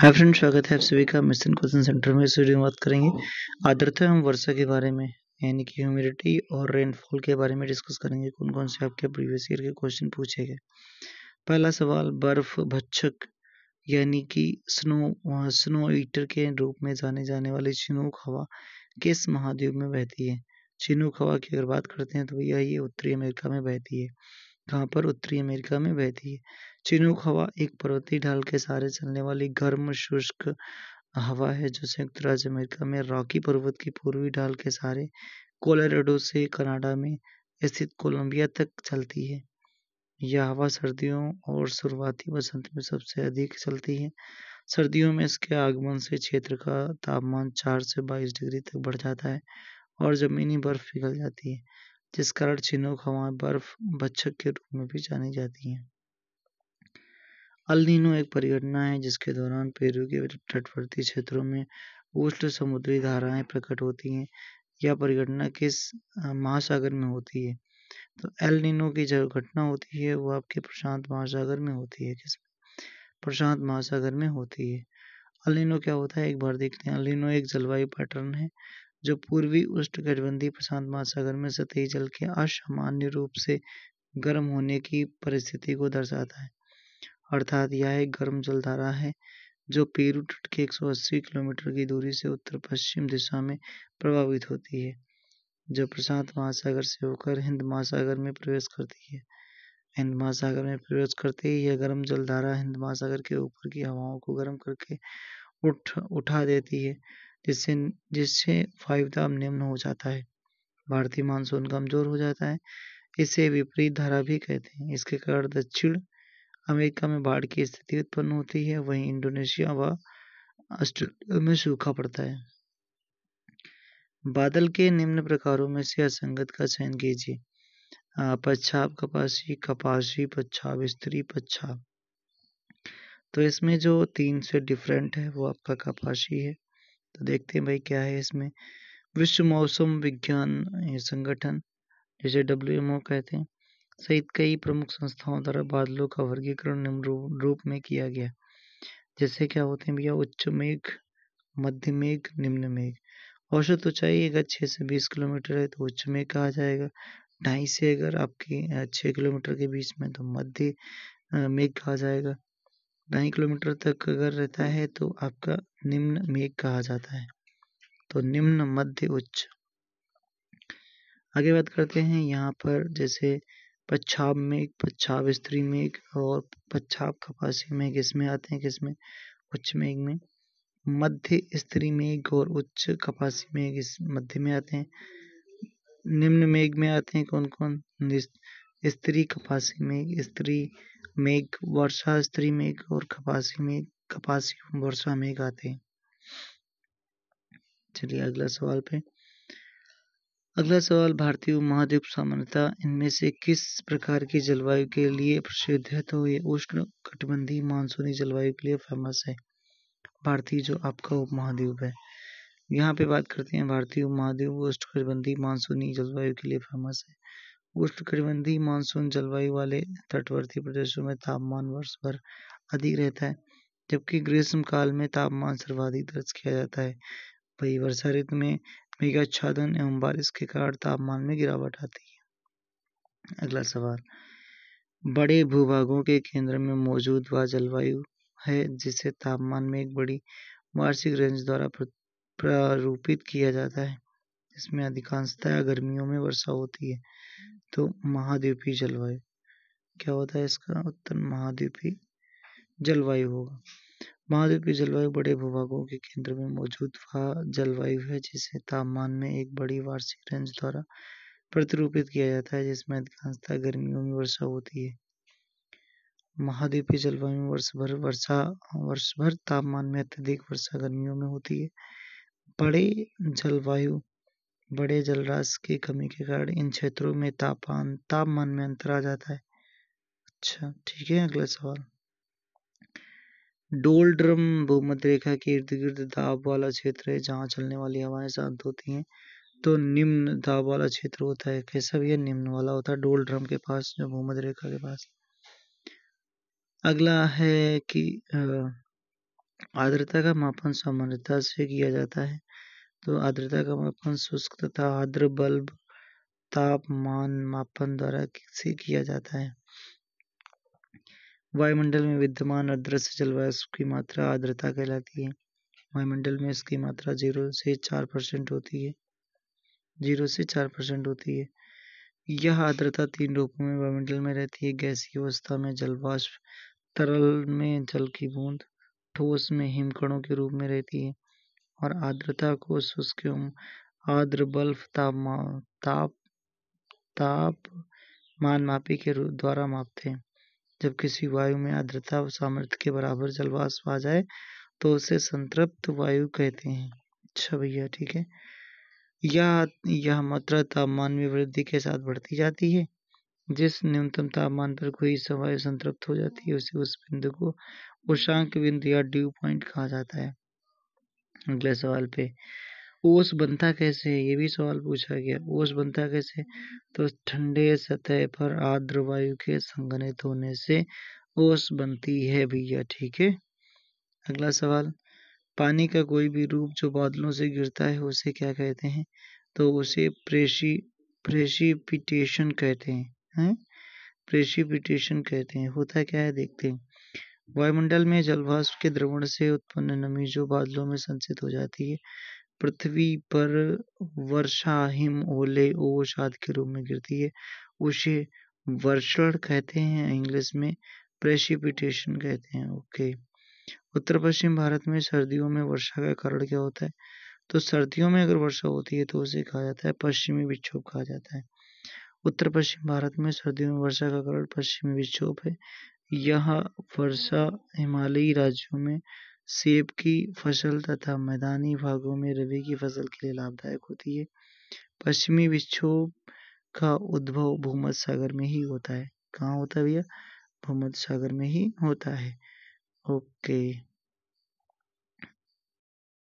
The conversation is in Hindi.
हाय फ्रेंड स्वागत है आप सभी का मिशन क्वेश्चन सेंटर में इस वीडियो में बात करेंगे आर्द्रता एवं वर्षा के बारे में यानी कि ह्यूमिडिटी और रेनफॉल के बारे में डिस्कस करेंगे कौन कौन से आपके प्रीवियस ईयर के क्वेश्चन पूछे गए पहला सवाल बर्फ भच्छक यानी कि स्नो स्नो ईटर के रूप में जाने जाने वाली चिनूक हवा किस महाद्वीप में बहती है चिनूक हवा की अगर बात करते हैं तो भैया ये उत्तरी अमेरिका में बहती है यहाँ पर उत्तरी अमेरिका में बहती है चिनूक हवा एक पर्वतीय ढाल के सहारे चलने वाली गर्म शुष्क हवा है जो संयुक्त राज्य अमेरिका में रॉकी पर्वत की पूर्वी ढाल के सहारे कोलोराडो से कनाडा में स्थित कोलंबिया तक चलती है यह हवा सर्दियों और शुरुआती वसंत में सबसे अधिक चलती है सर्दियों में इसके आगमन से क्षेत्र का तापमान चार से बाईस डिग्री तक बढ़ जाता है और ज़मीनी बर्फ पिघल जाती है जिस कारण चिनूक हवाएं बर्फ बच्छक के रूप में भी जानी जाती हैं अल एक परिघटना है जिसके दौरान पेरू के तटवर्ती क्षेत्रों में उष्ण समुद्री धाराएं प्रकट होती हैं यह परिघटना किस महासागर में होती है तो एल नीनो की जो घटना होती है वो आपके प्रशांत महासागर में होती है किस प्रशांत महासागर में होती है अलिनो क्या होता है एक बार देखते हैं अलिनो एक जलवायु पैटर्न है जो पूर्वी उष्णकटिबंधीय प्रशांत महासागर में सतही जल के असामान्य रूप से गर्म होने की परिस्थिति को दर्शाता है अर्थात यह एक गर्म जलधारा है जो पेरू तट के 180 किलोमीटर की दूरी से उत्तर पश्चिम दिशा में प्रभावित होती है जो प्रशांत महासागर से होकर हिंद महासागर में प्रवेश करती है हिंद महासागर में प्रवेश करते ही यह गर्म जलधारा हिंद महासागर के ऊपर की हवाओं को गर्म करके उठ उठा देती है जिससे जिससे वायुदाब निम्न हो जाता है भारतीय मानसून कमज़ोर हो जाता है इसे विपरीत धारा भी कहते हैं इसके कारण दक्षिण अमेरिका में बाढ़ की स्थिति उत्पन्न होती है वहीं इंडोनेशिया व ऑस्ट्रेलिया में सूखा पड़ता है बादल के निम्न प्रकारों में से असंगत का चयन कीजिए पच्छाप कपासी कपासी पच्छाप स्त्री पच्छाप तो इसमें जो तीन से डिफरेंट है वो आपका कपासी है तो देखते हैं भाई क्या है इसमें विश्व मौसम विज्ञान संगठन जिसे डब्ल्यू कहते हैं सहित कई प्रमुख संस्थाओं द्वारा बादलों का वर्गीकरण रूप में किया गया जैसे क्या होते हैं भैया उच्च मेघ मध्य मेघ निम्न मेघ औसत ऊंचाई अगर छः से बीस किलोमीटर है तो उच्च मेघ कहा जाएगा ढाई से अगर आपकी छः किलोमीटर के बीच में तो मध्य मेघ कहा जाएगा ढाई किलोमीटर तक अगर रहता है तो आपका निम्न मेघ कहा जाता है तो निम्न मध्य उच्च आगे बात करते हैं यहाँ पर जैसे पच्छाब मेघ पच्छाब स्त्री मेघ और पच्छाब कपासी मेघ इसमें आते हैं किसमें उच्च मेघ में मध्य स्त्री मेघ और उच्च कपासी मेघ इस मध्य में आते हैं निम्न मेघ में आते हैं कौन कौन स्त्री कपासी मेघ स्त्री मेघ वर्षा स्त्री मेघ और कपासी मेघ कपासी वर्षा मेघ आते हैं चलिए अगला सवाल पे अगला सवाल भारतीय महाद्वीप सामान्यता इनमें से किस प्रकार की जलवायु के लिए प्रसिद्ध है तो ये उष्ण कटिबंधीय मानसूनी जलवायु के लिए फेमस है भारतीय जो आपका उप महाद्वीप है यहाँ पे बात करते हैं भारतीय महाद्वीप कटबंधी मानसूनी जलवायु के लिए फेमस है उष्णकटिबंधीय मानसून जलवायु वाले तटवर्ती प्रदेशों में तापमान वर्ष भर अधिक रहता है जबकि ग्रीष्म काल में तापमान सर्वाधिक दर्ज किया जाता है वही वर्षा ऋतु में मेघाच्छादन एवं बारिश के कारण तापमान में गिरावट आती है अगला सवाल बड़े भूभागों के केंद्र में मौजूद वह जलवायु है जिसे तापमान में एक बड़ी वार्षिक रेंज द्वारा प्रारूपित किया जाता है इसमें अधिकांशतः गर्मियों में वर्षा होती है तो महाद्वीपीय जलवायु क्या होता है इसका उत्तर महाद्वीपीय जलवायु होगा महाद्वीपीय जलवायु बड़े भूभागों के केंद्र में मौजूद वह जलवायु है जिसे तापमान में एक बड़ी वार्षिक रेंज द्वारा प्रतिरूपित किया जाता है जिसमें अधिकांशतः गर्मियों में वर्षा होती है महाद्वीपीय जलवायु में वर्ष भर वर्षा वर्ष भर तापमान में अत्यधिक वर्षा गर्मियों में होती है बड़े जलवायु बड़े जलराश की कमी के कारण इन क्षेत्रों में तापमान तापमान में अंतर आ जाता है अच्छा ठीक है अगला सवाल डोलड्रम भूमध्य रेखा के इर्द गिर्द दाब वाला क्षेत्र है जहाँ चलने वाली हवाएं शांत होती हैं तो निम्न दाब वाला क्षेत्र होता है कैसा भी है निम्न वाला होता है डोलड्रम के पास जो भूमध्य रेखा के पास अगला है कि आर्द्रता का मापन सामान्यता से किया जाता है तो आर्द्रता का मापन शुष्क तथा आर्द्र बल्ब तापमान मापन द्वारा से किया जाता है वायुमंडल में विद्यमान अदृश्य जलवायु की मात्रा आर्द्रता कहलाती है वायुमंडल में इसकी मात्रा जीरो से चार परसेंट होती है जीरो से चार परसेंट होती है यह आर्द्रता तीन रूपों में वायुमंडल में रहती है गैसीय अवस्था में जलवाष्प तरल में जल की बूंद ठोस में हिमकणों के रूप में रहती है और आर्द्रता को शुष्क बल्फ आर्द्र ताप तापमान मापी के द्वारा मापते हैं जब किसी वायु में आर्द्रता सामर्थ्य के बराबर जलवाष्प आ जाए तो उसे संतृप्त वायु कहते हैं अच्छा भैया ठीक है यह यह मात्रा तापमान में वृद्धि के साथ बढ़ती जाती है जिस न्यूनतम तापमान पर कोई वायु संतृप्त हो जाती है उसे उस बिंदु को उषांक बिंदु या ड्यू पॉइंट कहा जाता है अगले सवाल पे ओस बनता कैसे है ये भी सवाल पूछा गया ओस बनता कैसे तो ठंडे सतह पर आर्द्र वायु के संगणित होने से ओस बनती है भैया ठीक है अगला सवाल पानी का कोई भी रूप जो बादलों से गिरता है उसे क्या कहते हैं तो उसे प्रेशी प्रेशिपिटेशन कहते हैं हैं प्रेशिपिटेशन कहते हैं होता क्या है देखते हैं वायुमंडल में जलवाष्प के द्रवण से उत्पन्न नमी जो बादलों में संचित हो जाती है पृथ्वी पर वर्षा हिम ओले ओश आदि के रूप में गिरती है उसे वर्षण कहते हैं इंग्लिश में प्रेसिपिटेशन कहते हैं ओके उत्तर पश्चिम भारत में सर्दियों में वर्षा का कारण क्या होता है तो सर्दियों में अगर वर्षा होती है तो उसे कहा जाता है पश्चिमी विक्षोभ कहा जाता है उत्तर पश्चिम भारत में सर्दियों में वर्षा का कारण पश्चिमी विक्षोभ है यह वर्षा हिमालयी राज्यों में सेब की फसल तथा मैदानी भागों में रबी की फसल के लिए लाभदायक होती है पश्चिमी विक्षोभ का उद्भव भूमध सागर में ही होता है कहाँ होता है भैया भूमध सागर में ही होता है ओके